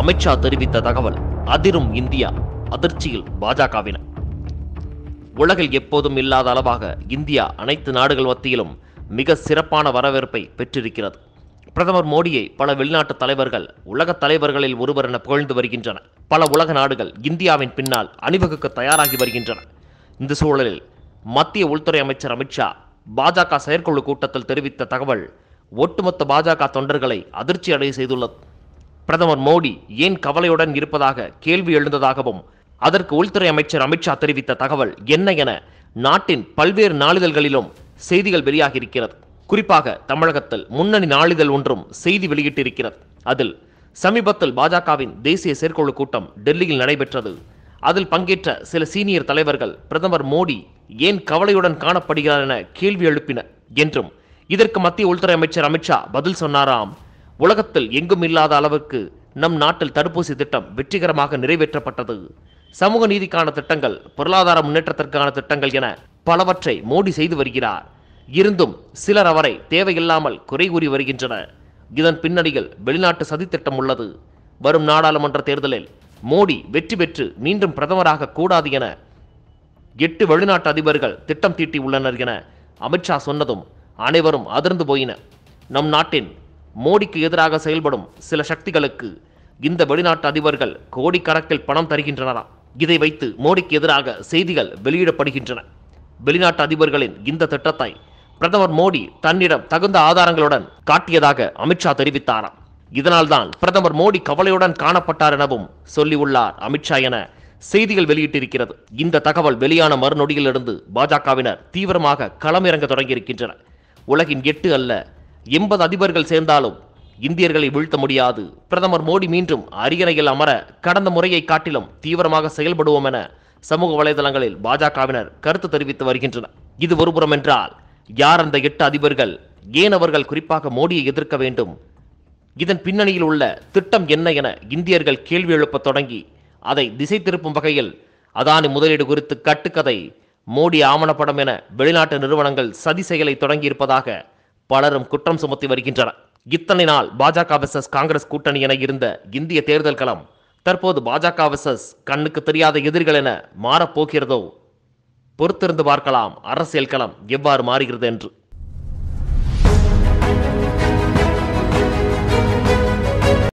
அமித்ஷா தெரிவித்த தகவல் அதிரும் இந்தியா அதிர்ச்சியில் பாஜகவினர் உலகில் எப்போதும் இல்லாத அளவாக இந்தியா அனைத்து நாடுகள் மத்தியிலும் மிக சிறப்பான வரவேற்பை பெற்றிருக்கிறது பிரதமர் மோடியை பல வெளிநாட்டு தலைவர்கள் உலக தலைவர்களில் ஒருவர் என புகழ்ந்து வருகின்றன பல உலக நாடுகள் இந்தியாவின் பின்னால் அணிவகுக்க தயாராகி வருகின்றன இந்த சூழலில் மத்திய உள்துறை அமைச்சர் அமித்ஷா பாஜக செயற்குழு கூட்டத்தில் தெரிவித்த தகவல் ஒட்டுமொத்த பாஜக தொண்டர்களை அதிர்ச்சி அடைய செய்துள்ளது பிரதமர் மோடி ஏன் கவலையுடன் இருப்பதாக கேள்வி எழுந்ததாகவும் அதற்கு உள்துறை அமைச்சர் அமித்ஷா தெரிவித்த தகவல் என்ன என நாட்டின் பல்வேறு நாளிதழ்களிலும் செய்திகள் வெளியாகியிருக்கிறது குறிப்பாக தமிழகத்தில் முன்னணி நாளிதழ் ஒன்றும் செய்தி வெளியிட்டிருக்கிறது அதில் சமீபத்தில் பாஜகவின் தேசிய செயற்குழு கூட்டம் டெல்லியில் நடைபெற்றது அதில் பங்கேற்ற சில சீனியர் தலைவர்கள் பிரதமர் மோடி ஏன் கவலையுடன் காணப்படுகிறார் என கேள்வி எழுப்பினர் என்றும் இதற்கு மத்திய உள்துறை அமைச்சர் அமித்ஷா பதில் சொன்னாராம் உலகத்தில் எங்கும் இல்லாத அளவிற்கு நம் நாட்டில் தடுப்பூசி திட்டம் வெற்றிகரமாக நிறைவேற்றப்பட்டது சமூக நீதிக்கான திட்டங்கள் பொருளாதார முன்னேற்றத்திற்கான திட்டங்கள் என பலவற்றை மோடி செய்து வருகிறார் இருந்தும் சிலர் அவரை தேவையில்லாமல் குறை கூறி வருகின்றனர் இதன் பின்னணியில் வெளிநாட்டு சதித்திட்டம் உள்ளது வரும் நாடாளுமன்ற தேர்தலில் மோடி வெற்றி பெற்று மீண்டும் பிரதமராக கூடாது என எட்டு வெளிநாட்டு அதிபர்கள் திட்டம் தீட்டி உள்ளனர் என அமித்ஷா சொன்னதும் அனைவரும் அதிர்ந்து போயின நம் நாட்டின் மோடிக்கு எதிராக செயல்படும் சில சக்திகளுக்கு இந்த வெளிநாட்டு அதிபர்கள் கோடிக்கணக்கில் பணம் தருகின்றனராம் இதை வைத்து மோடிக்கு எதிராக செய்திகள் வெளியிடப்படுகின்றன வெளிநாட்டு அதிபர்களின் இந்த திட்டத்தை பிரதமர் மோடி தன்னிடம் தகுந்த ஆதாரங்களுடன் காட்டியதாக அமித்ஷா தெரிவித்தாராம் இதனால்தான் பிரதமர் மோடி கவலையுடன் காணப்பட்டார் எனவும் சொல்லியுள்ளார் அமித்ஷா என செய்திகள் வெளியிட்டிருக்கிறது இந்த தகவல் வெளியான மறுநொடியிலிருந்து பாஜகவினர் தீவிரமாக களமிறங்க தொடங்கியிருக்கின்றனர் உலகின் எட்டு அல்ல எண்பது அதிபர்கள் சேர்ந்தாலும் இந்தியர்களை வீழ்த்த முடியாது பிரதமர் மோடி மீண்டும் அரியணையில் அமர கடந்த முறையை காட்டிலும் தீவிரமாக செயல்படுவோம் என சமூக வலைதளங்களில் பாஜகவினர் கருத்து தெரிவித்து வருகின்றனர் இது ஒருபுறம் என்றால் யார் அந்த எட்டு அதிபர்கள் ஏன் அவர்கள் குறிப்பாக மோடியை எதிர்க்க வேண்டும் இதன் பின்னணியில் உள்ள திட்டம் என்ன என இந்தியர்கள் கேள்வி எழுப்ப தொடங்கி அதை திசை திருப்பும் வகையில் அதானி முதலீடு குறித்து கட்டுக்கதை மோடி ஆவணப்படம் என வெளிநாட்டு நிறுவனங்கள் சதி செயலை தொடங்கியிருப்பதாக பலரும் குற்றம் சுமத்தி வருகின்றனர் இத்தனை நாள் பாஜக விசஸ் காங்கிரஸ் கூட்டணி என இருந்த இந்திய தேர்தல் களம் தற்போது பாஜக விசஸ் கண்ணுக்கு தெரியாத எதிரிகள் என மாறப்போகிறதோ பொறுத்திருந்து பார்க்கலாம் அரசியல் களம் எவ்வாறு மாறுகிறது என்று